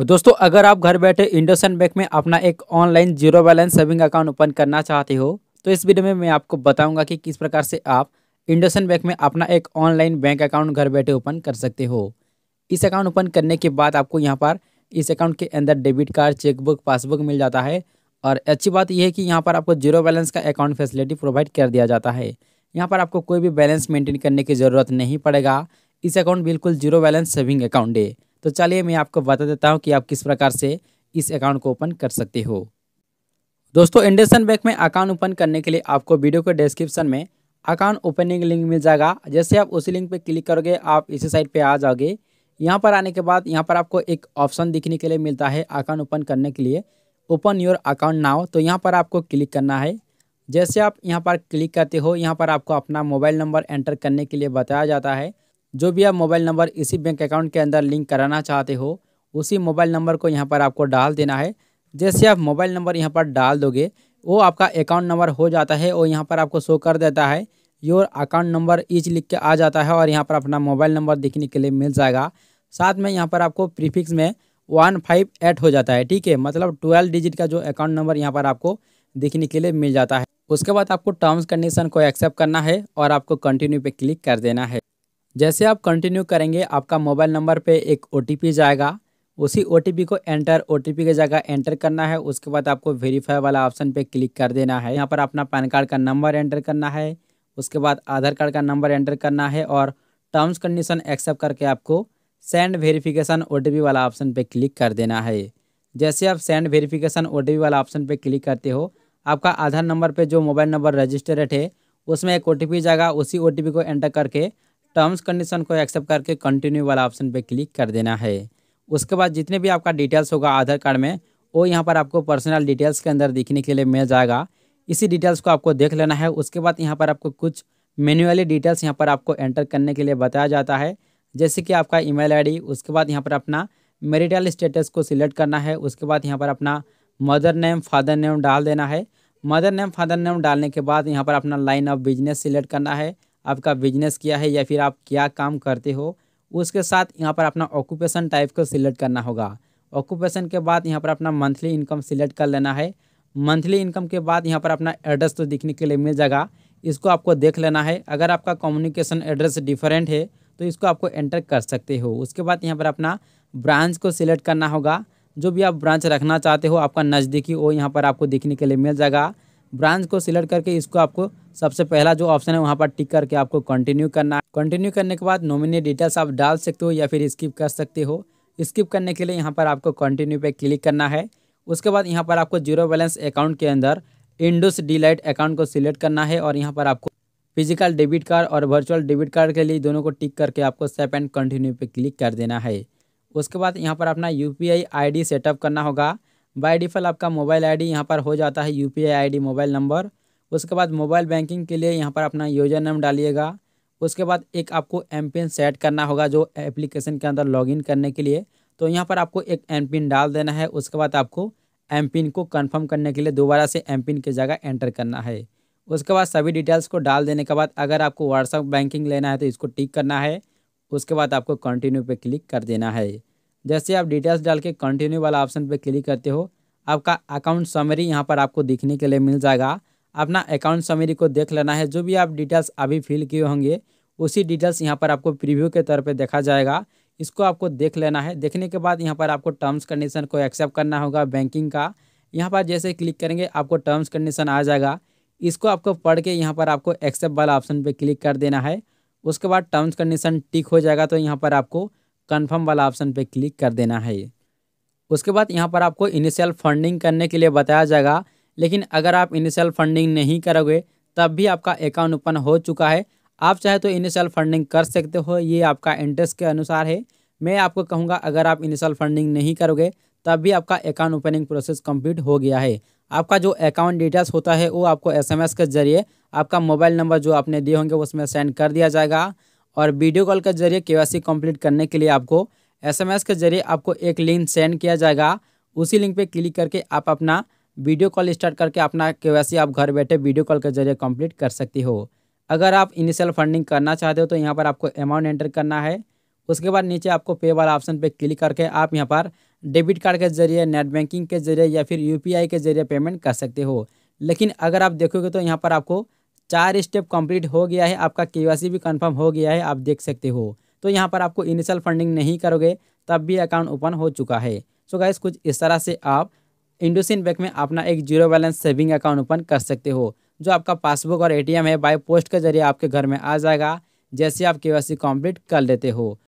दोस्तों अगर आप घर बैठे इंडोसन बैंक में अपना एक online zero balance saving account open करना चाहते हो तो इस वीडियो में मैं आपको बताऊंगा कि किस प्रकार से आप इंडोसन बैंक में अपना एक ऑनलाइन बैंक अकाउंट घर बैठे ओपन कर सकते हो इस अकाउंट ओपन करने के बाद आपको यहाँ पर इस अकाउंट के अंदर डेबिट कार्ड चेकबुक पासबुक मिल जाता है और अच्छी बात यह है कि यहाँ पर आपको जीरो बैलेंस का अकाउंट फैसिलिटी प्रोवाइड कर दिया जाता है यहाँ पर आपको कोई भी बैलेंस मेंटेन करने की ज़रूरत नहीं पड़ेगा इस अकाउंट बिल्कुल जीरो बैलेंस सेविंग अकाउंट है तो चलिए मैं आपको बता देता हूँ कि आप किस प्रकार से इस अकाउंट को ओपन कर सकते हो दोस्तों इंडेसन बैंक में अकाउंट ओपन करने के लिए आपको वीडियो के डिस्क्रिप्शन में अकाउंट ओपनिंग लिंक मिल जाएगा जैसे आप उसी लिंक पर क्लिक करोगे आप इसी साइट पर आ जाओगे यहाँ पर आने के बाद यहाँ पर आपको एक ऑप्शन दिखने के लिए मिलता है अकाउंट ओपन करने के लिए ओपन योर अकाउंट नाव तो यहाँ पर आपको क्लिक करना है जैसे आप यहाँ पर क्लिक करते हो यहाँ पर आपको अपना मोबाइल नंबर एंटर करने के लिए बताया जाता है जो भी आप मोबाइल नंबर इसी बैंक अकाउंट के अंदर लिंक कराना चाहते हो उसी मोबाइल नंबर को यहाँ पर आपको डाल देना है जैसे आप मोबाइल नंबर यहाँ पर डाल दोगे वो आपका अकाउंट नंबर हो जाता है और यहाँ पर आपको शो कर देता है योर अकाउंट नंबर ईच लिख के आ जाता है और यहाँ पर अपना मोबाइल नंबर देखने के लिए मिल जाएगा साथ में यहाँ पर आपको प्रीफिक्स में वन फाइव एट हो जाता है ठीक है मतलब ट्वेल्व डिजिट का जो अकाउंट नंबर यहाँ पर आपको देखने के लिए मिल जाता है उसके बाद आपको टर्म्स कंडीशन को एक्सेप्ट करना है और आपको कंटिन्यू पे क्लिक कर देना है जैसे आप कंटिन्यू करेंगे आपका मोबाइल नंबर पे एक ओ जाएगा उसी ओ को एंटर ओ टी की जगह एंटर करना है उसके बाद आपको वेरीफाई वाला ऑप्शन पे क्लिक कर देना है यहाँ पर अपना पैन कार्ड का नंबर एंटर करना है उसके बाद आधार कार्ड का नंबर एंटर करना है और टर्म्स कंडीशन एक्सेप्ट करके आपको सेंड वेरीफिकेशन ओ वाला ऑप्शन पर क्लिक कर देना है जैसे आप सेंड वेरीफिकेशन ओ वाला ऑप्शन पर क्लिक करते हो आपका आधार नंबर पर जो मोबाइल नंबर रजिस्टर्ड है उसमें एक ओ जाएगा उसी ओ को एंटर करके टर्म्स कंडीशन को एक्सेप्ट करके कंटिन्यू वाला ऑप्शन पे क्लिक कर देना है उसके बाद जितने भी आपका डिटेल्स होगा आधार कार्ड में वो यहाँ पर आपको पर्सनल डिटेल्स के अंदर दिखने के लिए मिल जाएगा इसी डिटेल्स को आपको देख लेना है उसके बाद यहाँ पर आपको कुछ मैनुअली डिटेल्स यहाँ पर आपको एंटर करने के लिए बताया जाता है जैसे कि आपका ईमेल आईडी उसके बाद यहाँ पर अपना मेरिटल स्टेटस को सिलेक्ट करना है उसके बाद यहाँ पर अपना मदर नेम फादर नेम डाल देना है मदर नेम फादर नेम डालने के बाद यहाँ पर अपना लाइन ऑफ बिजनेस सिलेक्ट करना है आपका बिजनेस क्या है या फिर आप क्या काम करते हो उसके साथ यहाँ पर अपना ऑक्यूपेशन टाइप को सिलेक्ट करना होगा ऑक्यूपेशन के बाद यहाँ पर अपना मंथली इनकम सिलेक्ट कर लेना है मंथली इनकम के बाद यहाँ पर अपना एड्रेस तो दिखने के लिए मिल जाएगा इसको आपको देख लेना है अगर आपका कम्युनिकेशन एड्रेस डिफरेंट है तो इसको आपको एंटर कर सकते हो उसके बाद यहाँ पर अपना ब्रांच को सिलेक्ट करना होगा जो भी आप ब्रांच रखना चाहते हो आपका नज़दीकी वो यहाँ पर आपको दिखने के लिए मिल जाएगा ब्रांच को सिलेक्ट करके इसको आपको सबसे पहला जो ऑप्शन है वहाँ पर टिक करके आपको कंटिन्यू करना है कंटिन्यू करने के बाद नॉमिनी डिटेल्स आप डाल सकते हो या फिर स्किप कर सकते हो स्किप करने के लिए यहाँ पर आपको कंटिन्यू पे क्लिक करना है उसके बाद यहाँ पर आपको जीरो बैलेंस अकाउंट के अंदर इंडोस डीलाइट अकाउंट को सिलेक्ट करना है और यहाँ पर आपको फिजिकल डेबिट कार्ड और वर्चुअल डेबिट कार्ड के लिए दोनों को टिक करके आपको सेप एंड कंटिन्यू पे क्लिक कर देना है उसके बाद यहाँ पर अपना यू पी सेटअप करना होगा बाय डिफ़ॉल्ट आपका मोबाइल आईडी यहाँ पर हो जाता है यूपीआई आईडी मोबाइल नंबर उसके बाद मोबाइल बैंकिंग के लिए यहाँ पर अपना यूजर नेम डालिएगा उसके बाद एक आपको एम पिन सेट करना होगा जो एप्लीकेशन के अंदर लॉगिन करने के लिए तो यहाँ पर आपको एक एम पिन डाल देना है उसके बाद आपको एम पिन को कन्फर्म करने के लिए दोबारा से एम पिन की जगह एंटर करना है उसके बाद सभी डिटेल्स को डाल देने के बाद अगर आपको व्हाट्सअप बैंकिंग लेना है तो इसको टिक करना है उसके बाद आपको कंटिन्यू पे क्लिक कर देना है जैसे आप डिटेल्स डाल के कंटिन्यू वाला ऑप्शन पर क्लिक करते हो आपका अकाउंट समरी यहाँ पर आपको दिखने के लिए मिल जाएगा अपना अकाउंट समरी को देख लेना है जो भी आप डिटेल्स अभी फिल किए होंगे उसी डिटेल्स यहाँ पर आपको प्रीव्यू के तौर पर देखा जाएगा इसको आपको देख लेना है देखने के बाद यहाँ पर आपको टर्म्स कंडीशन को एक्सेप्ट करना होगा बैंकिंग का यहाँ पर जैसे क्लिक करेंगे आपको टर्म्स कंडीशन आ जाएगा इसको आपको पढ़ के यहाँ पर आपको एक्सेप्ट वाला ऑप्शन पर क्लिक कर देना है उसके बाद टर्म्स कंडीशन टिक हो जाएगा तो यहाँ पर आपको कन्फर्म वाला ऑप्शन पे क्लिक कर देना है उसके बाद यहाँ पर आपको इनिशियल फंडिंग करने के लिए बताया जाएगा लेकिन अगर आप इनिशियल फंडिंग नहीं करोगे तब भी आपका अकाउंट ओपन हो चुका है आप चाहे तो इनिशियल फंडिंग कर सकते हो ये आपका इंटरेस्ट के अनुसार है मैं आपको कहूँगा अगर आप इनिशियल फंडिंग नहीं करोगे तब भी आपका अकाउंट ओपनिंग प्रोसेस कंप्लीट हो गया है आपका जो अकाउंट डिटेल्स होता है वो आपको एसएमएस के जरिए आपका मोबाइल नंबर जो आपने दिए होंगे उसमें सेंड कर दिया जाएगा और वीडियो कॉल के जरिए के कंप्लीट करने के लिए आपको एसएमएस के जरिए आपको एक लिंक सेंड किया जाएगा उसी लिंक पे क्लिक करके आप अपना वीडियो कॉल स्टार्ट करके अपना के आप घर बैठे वीडियो कॉल के जरिए कंप्लीट कर सकती हो अगर आप इनिशियल फंडिंग करना चाहते हो तो यहाँ पर आपको अमाउंट एंटर करना है उसके बाद नीचे आपको पे वाला ऑप्शन पे क्लिक करके आप यहाँ पर डेबिट कार्ड के जरिए नेट बैंकिंग के जरिए या फिर यूपीआई के जरिए पेमेंट कर सकते हो लेकिन अगर आप देखोगे तो यहाँ पर आपको चार स्टेप कंप्लीट हो गया है आपका के भी कंफर्म हो गया है आप देख सकते हो तो यहाँ पर आपको इनिशियल फंडिंग नहीं करोगे तब भी अकाउंट ओपन हो चुका है सो गाइस कुछ इस तरह से आप इंडोसिन बैंक में अपना एक zero balance saving account open कर सकते हो जो आपका पासबुक और ए है बाय पोस्ट के जरिए आपके घर में आ जाएगा जैसे आप के कंप्लीट कर लेते हो